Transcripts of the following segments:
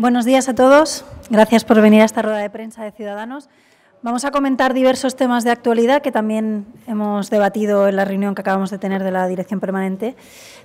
Buenos días a todos. Gracias por venir a esta rueda de prensa de Ciudadanos. Vamos a comentar diversos temas de actualidad que también hemos debatido en la reunión que acabamos de tener de la Dirección Permanente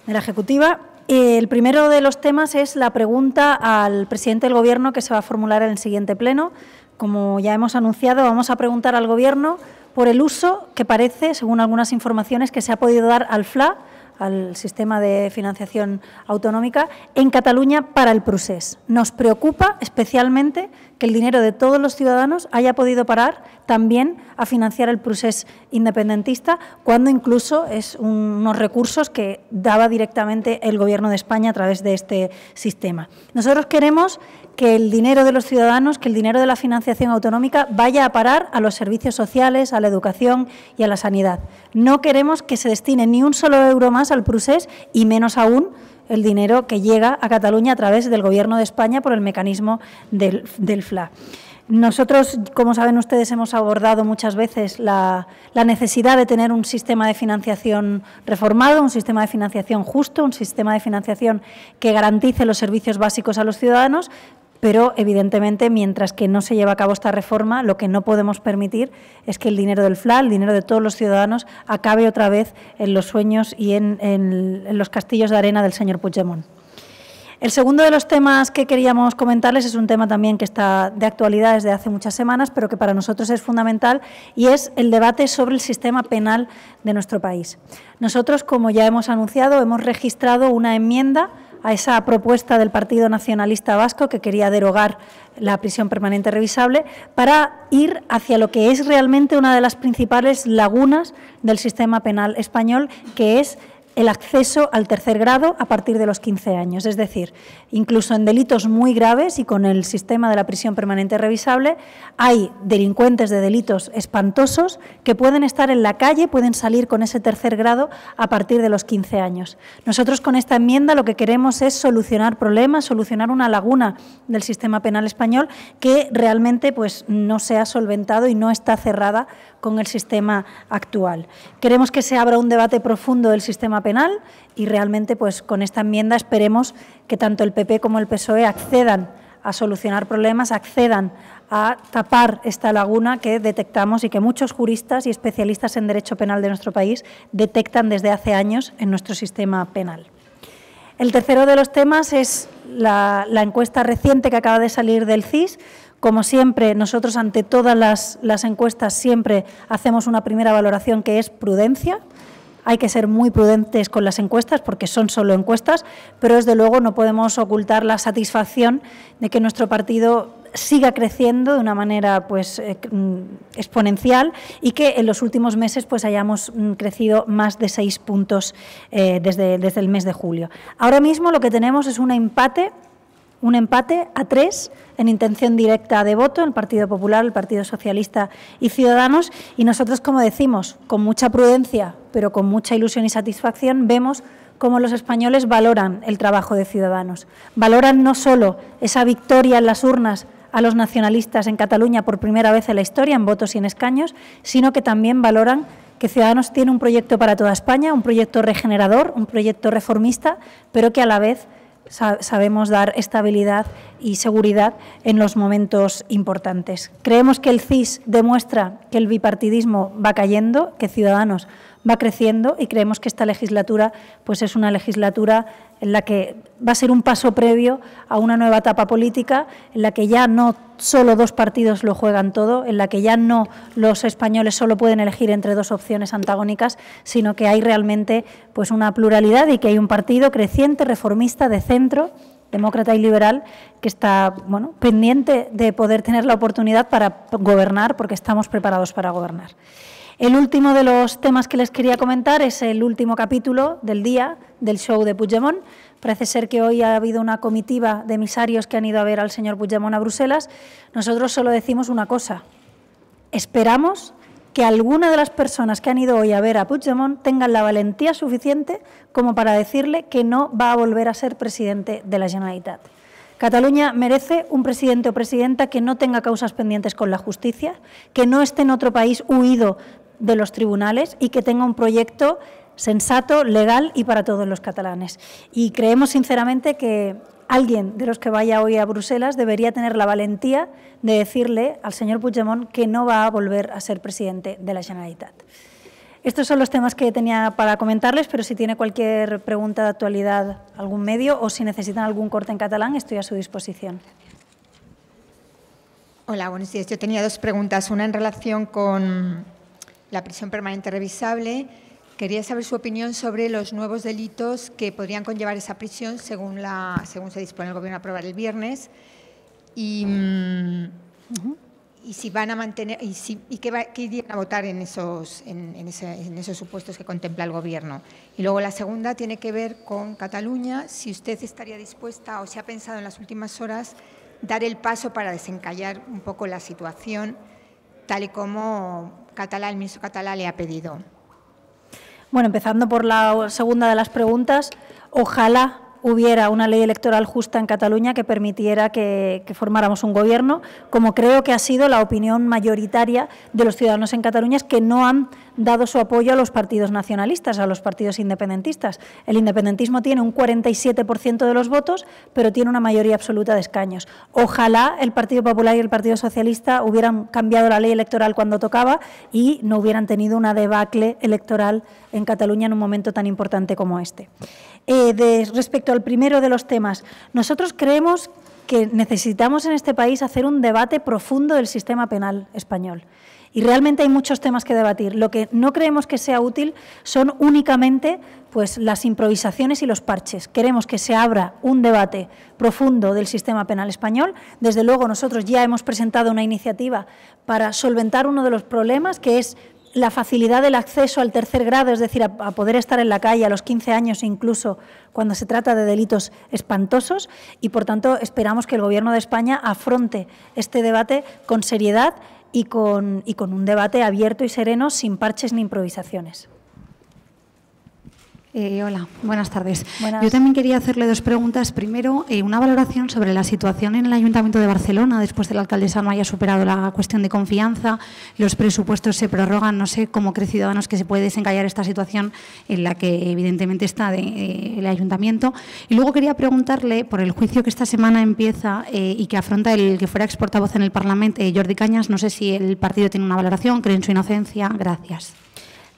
de la Ejecutiva. El primero de los temas es la pregunta al presidente del Gobierno que se va a formular en el siguiente pleno. Como ya hemos anunciado, vamos a preguntar al Gobierno por el uso que parece, según algunas informaciones, que se ha podido dar al FLA al sistema de financiación autonómica en Cataluña para el procés. Nos preocupa especialmente que el dinero de todos los ciudadanos haya podido parar también a financiar el procés independentista, cuando incluso es unos recursos que daba directamente el Gobierno de España a través de este sistema. Nosotros queremos que el dinero de los ciudadanos, que el dinero de la financiación autonómica vaya a parar a los servicios sociales, a la educación y a la sanidad. No queremos que se destine ni un solo euro más al Prusés y menos aún el dinero que llega a Cataluña a través del Gobierno de España por el mecanismo del, FLA. Nosotros, como saben ustedes, hemos abordado muchas veces la, la, necesidad de tener un sistema de financiación reformado, un sistema de financiación justo, un sistema de financiación que garantice los servicios básicos a los ciudadanos, pero evidentemente mientras que no se lleva a cabo esta reforma, lo que no podemos permitir es que el dinero del FLA, el dinero de todos los ciudadanos, acabe otra vez en los sueños y en, en los castillos de arena del señor Puigdemont. El segundo de los temas que queríamos comentarles es un tema también que está de actualidad desde hace muchas semanas, pero que para nosotros es fundamental, y es el debate sobre el sistema penal de nuestro país. Nosotros, como ya hemos anunciado, hemos registrado una enmienda a esa propuesta del Partido Nacionalista Vasco que quería derogar la prisión permanente revisable para ir hacia lo que es realmente una de las principales lagunas del sistema penal español, que es el acceso al tercer grado a partir de los 15 años. Es decir, incluso en delitos muy graves y con el sistema de la prisión permanente revisable, hay delincuentes de delitos espantosos que pueden estar en la calle, pueden salir con ese tercer grado a partir de los 15 años. Nosotros con esta enmienda lo que queremos es solucionar problemas, solucionar una laguna del sistema penal español que realmente pues, no se ha solventado y no está cerrada con el sistema actual. Queremos que se abra un debate profundo del sistema penal y realmente pues con esta enmienda esperemos que tanto el PP como el PSOE accedan a solucionar problemas, accedan a tapar esta laguna que detectamos y que muchos juristas y especialistas en derecho penal de nuestro país detectan desde hace años en nuestro sistema penal. El tercero de los temas es la, encuesta reciente que acaba de salir del CIS. Como siempre, nosotros ante todas las encuestas siempre hacemos una primera valoración que es prudencia. Hay que ser muy prudentes con las encuestas porque son solo encuestas, pero desde luego no podemos ocultar la satisfacción de que nuestro partido siga creciendo de una manera pues eh, mm, exponencial y que en los últimos meses pues hayamos mm, crecido más de seis puntos eh, desde, desde el mes de julio. Ahora mismo lo que tenemos es un empate un empate a tres en intención directa de voto, el Partido Popular, el Partido Socialista y Ciudadanos. Y nosotros, como decimos, con mucha prudencia, pero con mucha ilusión y satisfacción, vemos cómo los españoles valoran el trabajo de Ciudadanos. Valoran no solo esa victoria en las urnas a los nacionalistas en Cataluña por primera vez en la historia, en votos y en escaños, sino que también valoran que Ciudadanos tiene un proyecto para toda España, un proyecto regenerador, un proyecto reformista, pero que a la vez sabemos dar estabilidad y seguridad en los momentos importantes. Creemos que el CIS demuestra que el bipartidismo va cayendo, que Ciudadanos va creciendo y creemos que esta legislatura pues es una legislatura en la que va a ser un paso previo a una nueva etapa política, en la que ya no solo dos partidos lo juegan todo, en la que ya no los españoles solo pueden elegir entre dos opciones antagónicas, sino que hay realmente pues una pluralidad y que hay un partido creciente, reformista, de centro, demócrata y liberal, que está bueno, pendiente de poder tener la oportunidad para gobernar, porque estamos preparados para gobernar. El último de los temas que les quería comentar es el último capítulo del día del show de Puigdemont. Parece ser que hoy ha habido una comitiva de emisarios que han ido a ver al señor Puigdemont a Bruselas. Nosotros solo decimos una cosa. Esperamos que alguna de las personas que han ido hoy a ver a Puigdemont tengan la valentía suficiente como para decirle que no va a volver a ser presidente de la Generalitat. Cataluña merece un presidente o presidenta que no tenga causas pendientes con la justicia, que no esté en otro país huido de los tribunales y que tenga un proyecto sensato, legal y para todos los catalanes. Y creemos sinceramente que alguien de los que vaya hoy a Bruselas debería tener la valentía de decirle al señor Puigdemont que no va a volver a ser presidente de la Generalitat. Estos son los temas que tenía para comentarles, pero si tiene cualquier pregunta de actualidad algún medio o si necesitan algún corte en catalán, estoy a su disposición. Hola, buenos días. Yo tenía dos preguntas. Una en relación con la prisión permanente revisable. Quería saber su opinión sobre los nuevos delitos que podrían conllevar esa prisión según, según se dispone el Gobierno a aprobar el viernes. Y, mm, y si van a mantener y, qué, va, irían a votar en esos, en, en, esos supuestos que contempla el Gobierno. Y luego la segunda tiene que ver con Cataluña. Si usted estaría dispuesta o si ha pensado en las últimas horas dar el paso para desencallar un poco la situación tal y como Catalá, el ministro le ha pedido. Bueno, empezando por la segunda de las preguntas, ojalá hubiera una ley electoral justa en Cataluña que permitiera que, formáramos un gobierno, como creo que ha sido la opinión mayoritaria de los ciudadanos en Cataluña, es que no han dado su apoyo a los partidos nacionalistas, a los partidos independentistas. El independentismo tiene un 47% de los votos, pero tiene una mayoría absoluta de escaños. Ojalá el Partido Popular y el Partido Socialista hubieran cambiado la ley electoral cuando tocaba y no hubieran tenido una debacle electoral en Cataluña en un momento tan importante como este. Eh, respecto al primero de los temas, nosotros creemos que necesitamos en este país hacer un debate profundo del sistema penal español. Y realmente hay muchos temas que debatir. Lo que no creemos que sea útil son únicamente pues, las improvisaciones y los parches. Queremos que se abra un debate profundo del sistema penal español. Desde luego, nosotros ya hemos presentado una iniciativa para solventar uno de los problemas, que es la facilidad del acceso al tercer grado, es decir, a, a, poder estar en la calle a los 15 años incluso cuando se trata de delitos espantosos y, por tanto, esperamos que el Gobierno de España afronte este debate con seriedad y con, y con un debate abierto y sereno sin parches ni improvisaciones. Eh, hola, buenas tardes. Yo también quería hacerle dos preguntas. Primero, eh, una valoración sobre la situación en el Ayuntamiento de Barcelona, después de la alcaldesa no haya superado la cuestión de confianza, los presupuestos se prorrogan, no sé cómo cree Ciudadanos que se puede desencallar esta situación en la que evidentemente está eh, el Ayuntamiento. Y luego quería preguntarle por el juicio que esta semana empieza y que afronta el que fuera exportavoz en el Parlamento, Jordi Cañas, no sé si el partido tiene una valoración, cree en su inocencia. Gracias.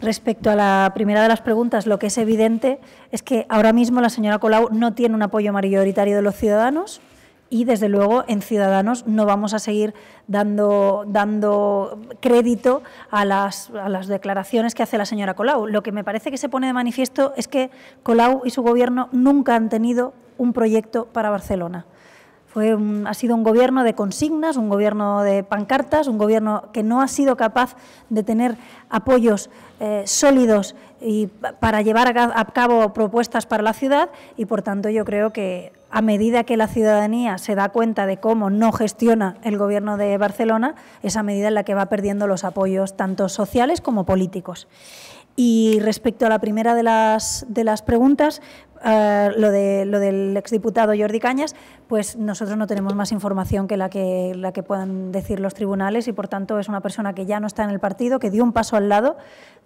Respecto a la primera de las preguntas, lo que es evidente es que ahora mismo la señora Colau no tiene un apoyo mayoritario de los ciudadanos y, desde luego, en Ciudadanos no vamos a seguir dando, dando crédito a las, a las declaraciones que hace la señora Colau. Lo que me parece que se pone de manifiesto es que Colau y su gobierno nunca han tenido un proyecto para Barcelona ha sido un gobierno de consignas, un gobierno de pancartas, un gobierno que no ha sido capaz de tener apoyos eh, sólidos y para llevar a cabo propuestas para la ciudad y, por tanto, yo creo que a medida que la ciudadanía se da cuenta de cómo no gestiona el gobierno de Barcelona, es a medida en la que va perdiendo los apoyos tanto sociales como políticos. Y respecto a la primera de las preguntas, eh, lo, de, lo del exdiputado Jordi Cañas, pues nosotros no tenemos más información que la, que la que puedan decir los tribunales y, por tanto, es una persona que ya no está en el partido, que dio un paso al lado,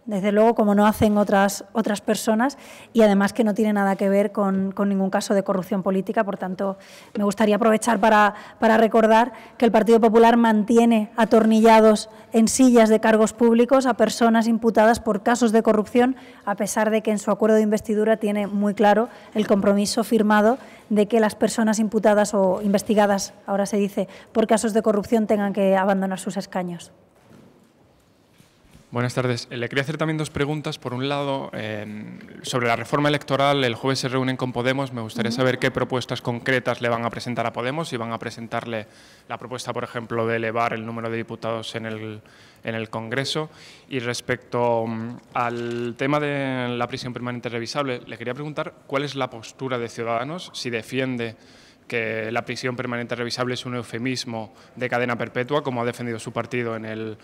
desde luego, como no hacen otras, otras personas, y además que no tiene nada que ver con, con ningún caso de corrupción política. Por tanto, me gustaría aprovechar para, para recordar que el Partido Popular mantiene atornillados en sillas de cargos públicos a personas imputadas por casos de corrupción, a pesar de que en su acuerdo de investidura tiene muy claro el compromiso firmado de que las personas imputadas o investigadas, ahora se dice, por casos de corrupción tengan que abandonar sus escaños. Buenas tardes. Eh, le quería hacer también dos preguntas. Por un lado, eh, sobre la reforma electoral, el jueves se reúnen con Podemos. Me gustaría saber qué propuestas concretas le van a presentar a Podemos. y van a presentarle la propuesta, por ejemplo, de elevar el número de diputados en el, en el Congreso. Y respecto mm, al tema de la prisión permanente revisable, le quería preguntar cuál es la postura de Ciudadanos, si defiende que la prisión permanente revisable es un eufemismo de cadena perpetua, como ha defendido su partido en el,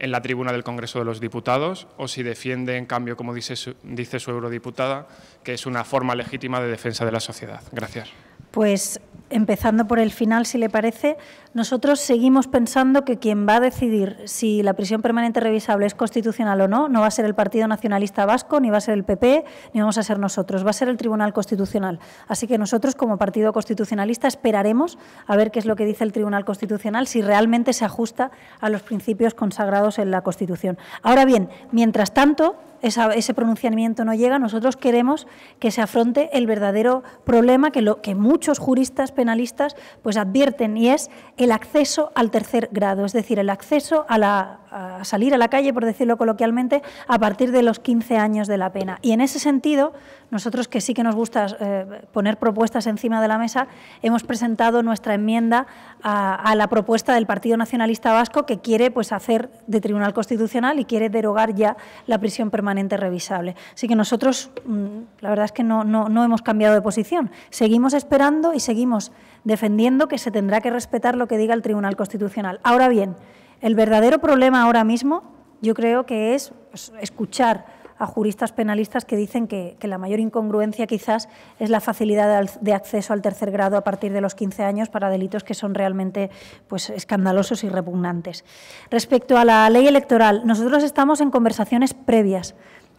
en la tribuna del Congreso de los Diputados o si defiende, en cambio, como dice su, dice su eurodiputada, que es una forma legítima de defensa de la sociedad. Gracias. Pues empezando por el final, si le parece, nosotros seguimos pensando que quien va a decidir si la prisión permanente revisable es constitucional o no, no va a ser el Partido Nacionalista Vasco, ni va a ser el PP, ni vamos a ser nosotros, va a ser el Tribunal Constitucional. Así que nosotros, como Partido Constitucionalista, esperaremos a ver qué es lo que dice el Tribunal Constitucional, si realmente se ajusta a los principios consagrados en la Constitución. Ahora bien, mientras tanto, ese pronunciamiento no llega, nosotros queremos que se afronte el verdadero problema que, lo, que muchos juristas penalistas pues advierten y es el acceso al tercer grado, es decir, el acceso a, la, a salir a la calle, por decirlo coloquialmente, a partir de los 15 años de la pena. Y en ese sentido, nosotros que sí que nos gusta eh, poner propuestas encima de la mesa, hemos presentado nuestra enmienda a, la propuesta del Partido Nacionalista Vasco que quiere pues, hacer de Tribunal Constitucional y quiere derogar ya la prisión permanente revisable. Así que nosotros, mm, la verdad es que no, no, hemos cambiado de posición. Seguimos esperando y seguimos defendiendo que se tendrá que respetar lo que diga el Tribunal Constitucional. Ahora bien, el verdadero problema ahora mismo yo creo que es pues, escuchar a juristas penalistas que dicen que, la mayor incongruencia quizás es la facilidad de acceso al tercer grado a partir de los 15 años para delitos que son realmente pues, escandalosos y repugnantes. Respecto a la ley electoral, nosotros estamos en conversaciones previas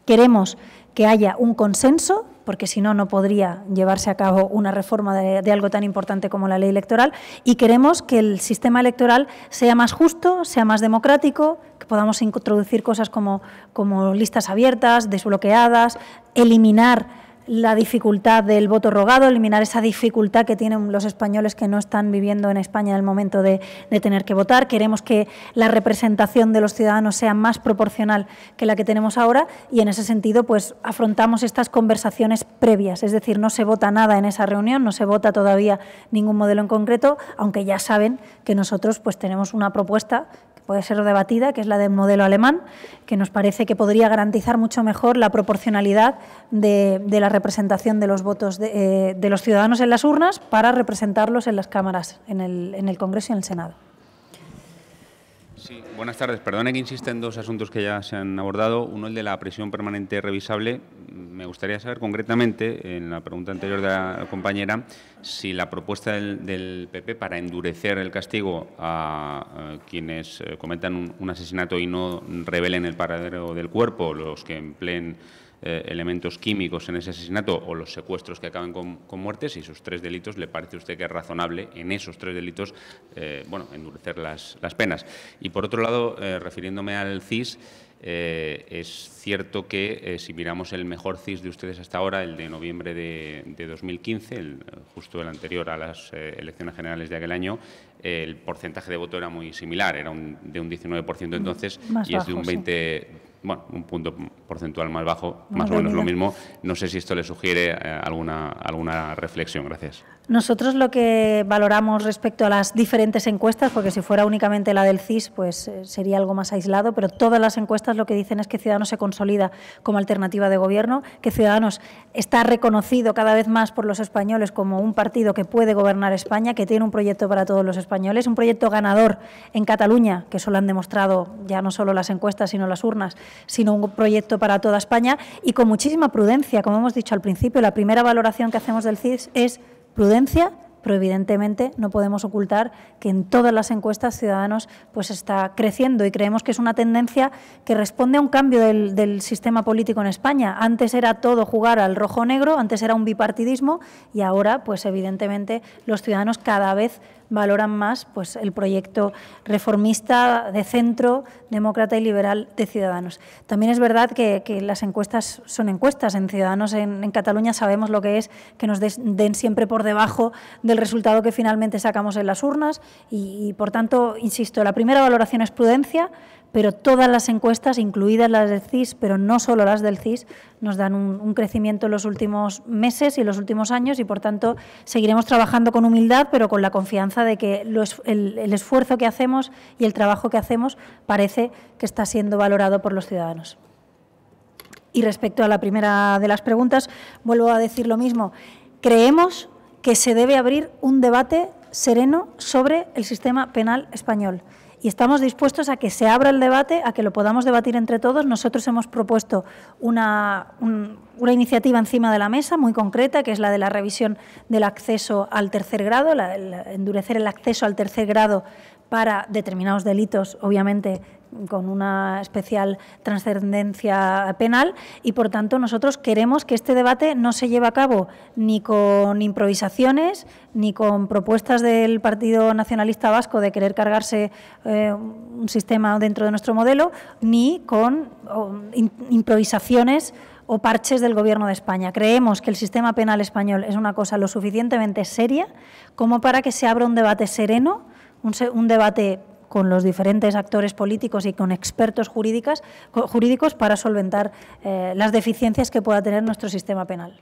Queremos que haya un consenso, porque si no, no podría llevarse a cabo una reforma de, algo tan importante como la ley electoral, y queremos que el sistema electoral sea más justo, sea más democrático, que podamos introducir cosas como, como listas abiertas, desbloqueadas, eliminar la dificultad del voto rogado, eliminar esa dificultad que tienen los españoles que no están viviendo en España en el momento de, tener que votar. Queremos que la representación de los ciudadanos sea más proporcional que la que tenemos ahora y en ese sentido pues afrontamos estas conversaciones previas, es decir, no se vota nada en esa reunión, no se vota todavía ningún modelo en concreto, aunque ya saben que nosotros pues tenemos una propuesta puede ser debatida, que es la del modelo alemán, que nos parece que podría garantizar mucho mejor la proporcionalidad de, la representación de los votos eh, de, los ciudadanos en las urnas para representarlos en las cámaras, en el, en el Congreso y en el Senado buenas tardes. Perdone que insista en dos asuntos que ya se han abordado. Uno, el de la prisión permanente revisable. Me gustaría saber concretamente, en la pregunta anterior de la compañera, si la propuesta del, PP para endurecer el castigo a, quienes eh, cometan un, un, asesinato y no revelen el paradero del cuerpo, los que empleen eh, elementos químicos en ese asesinato o los secuestros que acaban con, muertes y esos tres delitos, ¿le parece usted que es razonable en esos tres delitos eh, bueno, endurecer las, penas? Y por otro lado, eh, refiriéndome al CIS, es cierto que si miramos el mejor CIS de ustedes hasta ahora, el de noviembre de, 2015, justo el anterior a las elecciones generales de aquel año, el porcentaje de voto era muy similar, era de un 19% mm, entonces y es de un 20% bueno, un punto porcentual más bajo, más o menos lo mismo. No sé si esto le sugiere eh, alguna, alguna reflexión. Gracias. Nosotros lo que valoramos respecto a las diferentes encuestas, porque si fuera únicamente la del CIS, pues eh, sería algo más aislado, pero todas las encuestas lo que dicen es que Ciudadanos se consolida como alternativa de gobierno, que Ciudadanos está reconocido cada vez más por los españoles como un partido que puede gobernar España, que tiene un proyecto para todos los españoles, un proyecto ganador en Cataluña, que eso lo han demostrado ya no solo las encuestas, sino las urnas, sino un proyecto para toda España y con muchísima prudencia, como hemos dicho al principio, la primera valoración que hacemos del CIS es prudencia, pero evidentemente no podemos ocultar que en todas las encuestas Ciudadanos pues está creciendo y creemos que es una tendencia que responde a un cambio del, sistema político en España. Antes era todo jugar al rojo-negro, antes era un bipartidismo y ahora pues evidentemente los ciudadanos cada vez valoran más pues, el proyecto reformista de centro, demócrata y liberal de Ciudadanos. También es verdad que, las encuestas son encuestas. En Ciudadanos en, Cataluña sabemos lo que es que nos den siempre por debajo del resultado que finalmente sacamos en las urnas y por tanto, insisto, la primera valoración es prudencia, pero todas las encuestas, incluidas las del CIS, pero no solo las del CIS, nos dan un, crecimiento en los últimos meses y en los últimos años y, por tanto, seguiremos trabajando con humildad, pero con la confianza de que el esfuerzo que hacemos y el trabajo que hacemos parece que está siendo valorado por los ciudadanos. Y respecto a la primera de las preguntas, vuelvo a decir lo mismo. Creemos que se debe abrir un debate sereno sobre el sistema penal español y estamos dispuestos a que se abra el debate, a que lo podamos debatir entre todos. Nosotros hemos propuesto una, iniciativa encima de la mesa muy concreta, que es la de la revisión del acceso al tercer grado, el endurecer el acceso al tercer grado para determinados delitos, obviamente con una especial trascendencia penal y por tanto nosotros queremos que este debate no se lleve a cabo ni con improvisaciones ni con propuestas del Partido Nacionalista Vasco de querer cargarse eh, un sistema dentro de nuestro modelo ni con improvisaciones o parches del Gobierno de España. Creemos que el sistema penal español es una cosa lo suficientemente seria como para que se abra un debate sereno un, debate con los diferentes actores políticos y con expertos jurídicas, jurídicos para solventar eh, las deficiencias que pueda tener nuestro sistema penal.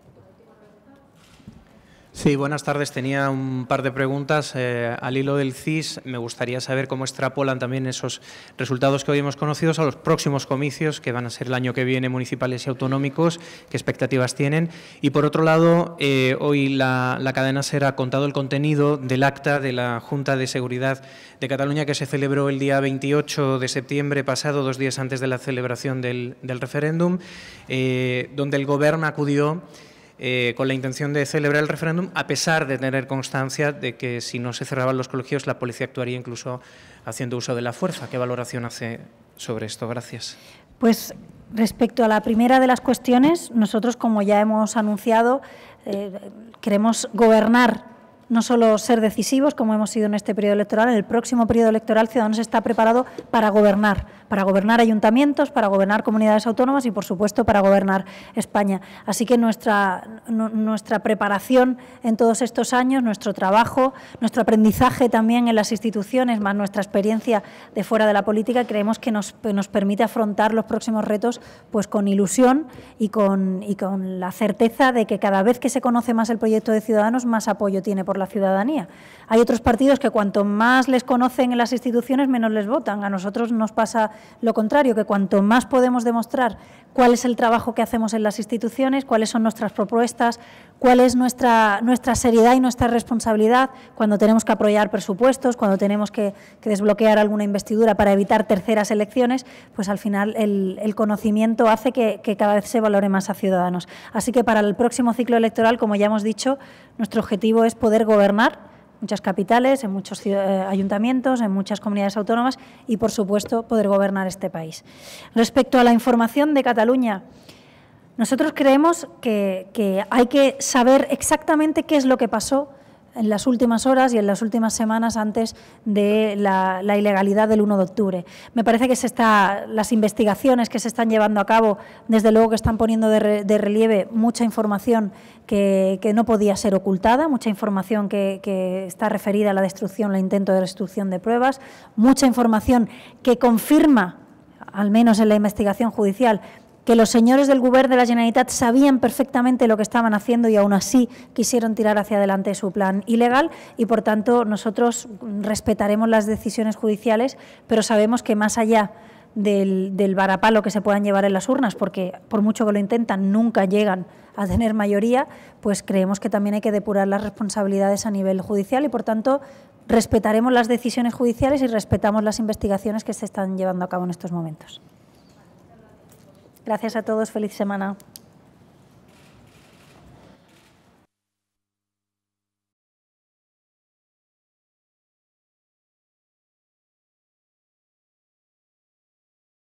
Sí, buenas tardes. Tenía un par de preguntas. Eh, al hilo del CIS, me gustaría saber cómo extrapolan también esos resultados que hoy hemos conocido a los próximos comicios, que van a ser el año que viene municipales y autonómicos, qué expectativas tienen. Y por otro lado, eh, hoy la, la cadena será contado el contenido del acta de la Junta de Seguridad de Cataluña que se celebró el día 28 de septiembre pasado, dos días antes de la celebración del, referéndum, eh, donde el Gobierno acudió. Eh, con la intención de celebrar el referéndum, a pesar de tener constancia de que si no se cerraban los colegios, la policía actuaría incluso haciendo uso de la fuerza. ¿Qué valoración hace sobre esto? Gracias. Pues respecto a la primera de las cuestiones, nosotros, como ya hemos anunciado, eh, queremos gobernar no solo ser decisivos, como hemos sido en este periodo electoral, en el próximo periodo electoral Ciudadanos está preparado para gobernar, para gobernar ayuntamientos, para gobernar comunidades autónomas y, por supuesto, para gobernar España. Así que nuestra, nuestra preparación en todos estos años, nuestro trabajo, nuestro aprendizaje también en las instituciones, más nuestra experiencia de fuera de la política, creemos que nos, permite afrontar los próximos retos pues con ilusión y con, y con la certeza de que cada vez que se conoce más el proyecto de Ciudadanos, más apoyo tiene por la ciudadanía. Hay otros partidos que cuanto más les conocen en las instituciones, menos les votan. A nosotros nos pasa lo contrario, que cuanto más podemos demostrar cuál es el trabajo que hacemos en las instituciones, cuáles son nuestras propuestas, cuál es nuestra, nuestra seriedad y nuestra responsabilidad cuando tenemos que apoyar presupuestos, cuando tenemos que, desbloquear alguna investidura para evitar terceras elecciones, pues al final el, conocimiento hace que cada vez se valore más a ciudadanos. Así que para el próximo ciclo electoral, como ya hemos dicho, nuestro objetivo es poder gobernar muchas capitales, en muchos eh, ayuntamientos, en muchas comunidades autónomas y, por supuesto, poder gobernar este país. Respecto a la información de Cataluña, nosotros creemos que, que hay que saber exactamente qué es lo que pasó en las últimas horas y en las últimas semanas antes de la, ilegalidad del 1 de octubre. Me parece que se está, las investigaciones que se están llevando a cabo, desde luego que están poniendo de, relieve mucha información que, no podía ser ocultada, mucha información que, que está referida a la destrucción, al intento de destrucción de pruebas, mucha información que confirma al menos en la investigación judicial, que los señores del Gobierno de la Generalitat sabían perfectamente lo que estaban haciendo y aún así quisieron tirar hacia adelante su plan ilegal y, por tanto, nosotros respetaremos las decisiones judiciales, pero sabemos que más allá del, varapalo que se puedan llevar en las urnas, porque por mucho que lo intentan, nunca llegan a tener mayoría, pues creemos que también hay que depurar las responsabilidades a nivel judicial y, por tanto, respetaremos las decisiones judiciales y respetamos las investigaciones que se están llevando a cabo en estos momentos. Gracias a todos, feliz semana.